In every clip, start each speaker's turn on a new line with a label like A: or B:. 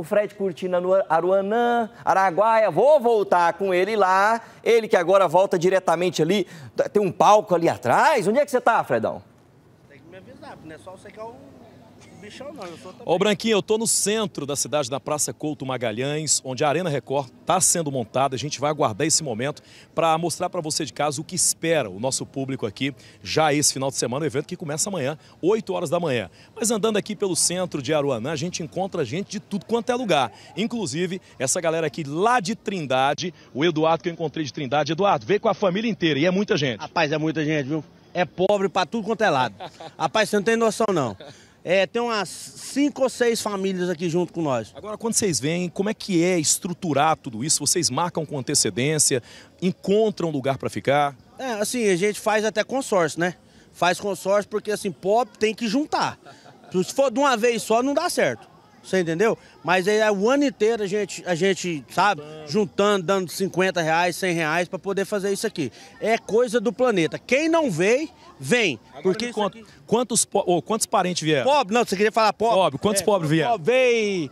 A: o Fred curtindo no Aruanã, Araguaia, vou voltar com ele lá. Ele que agora volta diretamente ali, tem um palco ali atrás. Onde é que você tá, Fredão?
B: Tem que me avisar, não é só você que é o bichão não, eu sou também. Ô Branquinho, eu tô no centro da cidade, na Praça Couto Magalhães, onde a Arena Record está sendo montada. A gente vai aguardar esse momento para mostrar para você de casa o que espera o nosso público aqui já esse final de semana, o evento que começa amanhã, 8 horas da manhã. Mas andando aqui pelo centro de Aruanã, a gente encontra gente de tudo quanto é lugar. Inclusive, essa galera aqui lá de Trindade, o Eduardo que eu encontrei de Trindade. Eduardo, veio com a família inteira e é muita gente. Rapaz, é muita gente, viu? é pobre para tudo quanto é lado. Rapaz, você não tem noção, não. É, tem umas cinco ou seis famílias aqui junto com nós. Agora, quando vocês vêm, como é que é estruturar tudo isso? Vocês marcam com antecedência, encontram lugar para ficar?
C: É, assim, a gente faz até consórcio, né? Faz consórcio porque, assim, pop tem que juntar. Se for de uma vez só, não dá certo. Você entendeu? Mas é o ano inteiro a gente, a gente sabe, juntando, dando 50 reais, 100 reais para poder fazer isso aqui. É coisa do planeta. Quem não veio, vem. Agora porque aqui...
B: quantos, oh, quantos parentes vieram? Pobre, não, você queria falar pobre. Pobre, quantos é, pobres vieram? Pobre, veio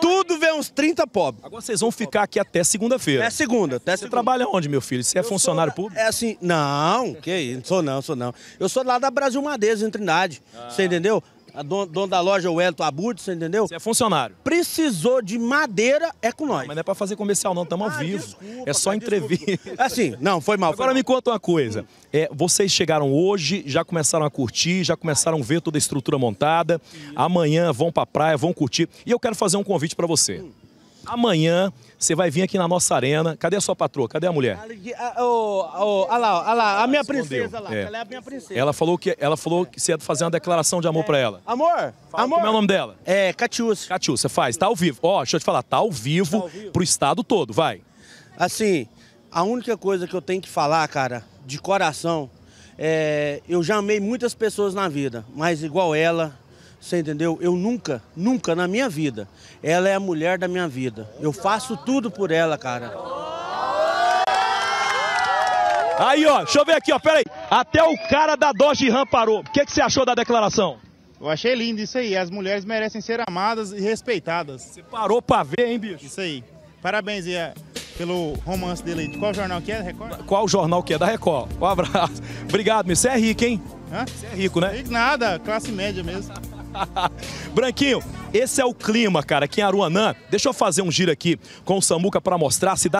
B: Tudo vem uns 30 pobres. Agora vocês vão ficar aqui até segunda-feira. É segunda, até Você segunda. trabalha onde,
C: meu filho? Você é eu funcionário público? É assim, não, que sou não, sou não. Eu sou lá da Brasil Madeira, em Trindade. Ah. Você entendeu? a dono da loja, é o Elton Abud, você entendeu? Você é funcionário.
B: Precisou de madeira, é com nós. Mas não é pra fazer comercial, não, estamos ah, ao vivo. Desculpa, é só entrevista. Assim, não, foi mal. Agora mal. me conta uma coisa. É, vocês chegaram hoje, já começaram a curtir, já começaram a ver toda a estrutura montada. Amanhã vão pra praia, vão curtir. E eu quero fazer um convite para você. Hum. Amanhã você vai vir aqui na nossa arena. Cadê a sua patroa? Cadê a mulher?
C: Ah, olha oh, oh, lá, olha lá, a minha princesa lá. É. Ela é a minha princesa.
B: Ela falou que, ela falou que você ia fazer uma declaração de amor é. pra ela. É. Amor? Fala, amor? Como é o nome dela? É, Catius, você faz. Tá ao vivo. Ó, oh, deixa eu te falar, tá ao vivo, tá ao vivo pro estado todo, vai. Assim, a única
C: coisa que eu tenho que falar, cara, de coração, é, eu já amei muitas pessoas na vida, mas igual ela, você entendeu? Eu nunca, nunca na minha vida. Ela é a mulher da minha vida. Eu faço tudo por ela, cara.
B: Aí, ó, deixa eu ver aqui, ó, peraí. Até o cara da Dodge Ram parou. O que, que você achou da declaração? Eu achei lindo isso aí. As mulheres merecem ser amadas e respeitadas. Você parou pra ver, hein, bicho? Isso aí. Parabéns, Ia, é, pelo romance dele. aí. qual jornal que é? Da Record? Qual jornal que é? Da Record. Um abraço. Obrigado, meu. Você é rico, hein? Hã? Você é rico, né? Rico nada. Classe média mesmo. Branquinho, esse é o clima, cara, aqui em Aruanã. Deixa eu fazer um giro aqui com o Samuca para mostrar a cidade.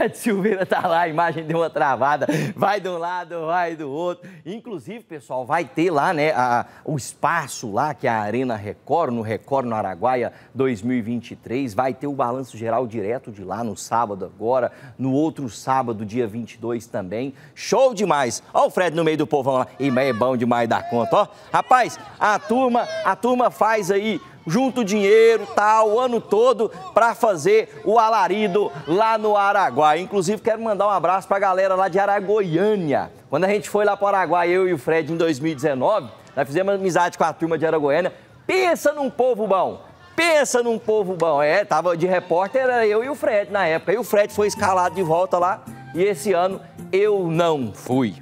A: Fred Silveira tá lá, a imagem deu uma travada, vai de um lado, vai do outro. Inclusive, pessoal, vai ter lá, né, a, o espaço lá que é a Arena Record, no Record no Araguaia 2023, vai ter o balanço geral direto de lá no sábado agora, no outro sábado, dia 22 também. Show demais. Ó o Fred no meio do povão lá. E é bom demais da conta, ó. Rapaz, a turma, a turma faz aí junta o dinheiro, tal, o ano todo para fazer o alarido lá no Araguá. Inclusive, quero mandar um abraço para a galera lá de Aragoiânia. Quando a gente foi lá para o Araguá, eu e o Fred, em 2019, nós fizemos amizade com a turma de Aragoiânia. Pensa num povo bom. Pensa num povo bom. É, tava de repórter, era eu e o Fred na época. E o Fred foi escalado de volta lá. E esse ano eu não fui.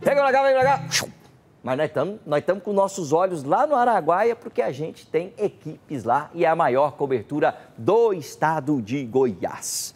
A: Pega o legal, pega o legal. Mas nós estamos nós com nossos olhos lá no Araguaia, porque a gente tem equipes lá e é a maior cobertura do estado de Goiás.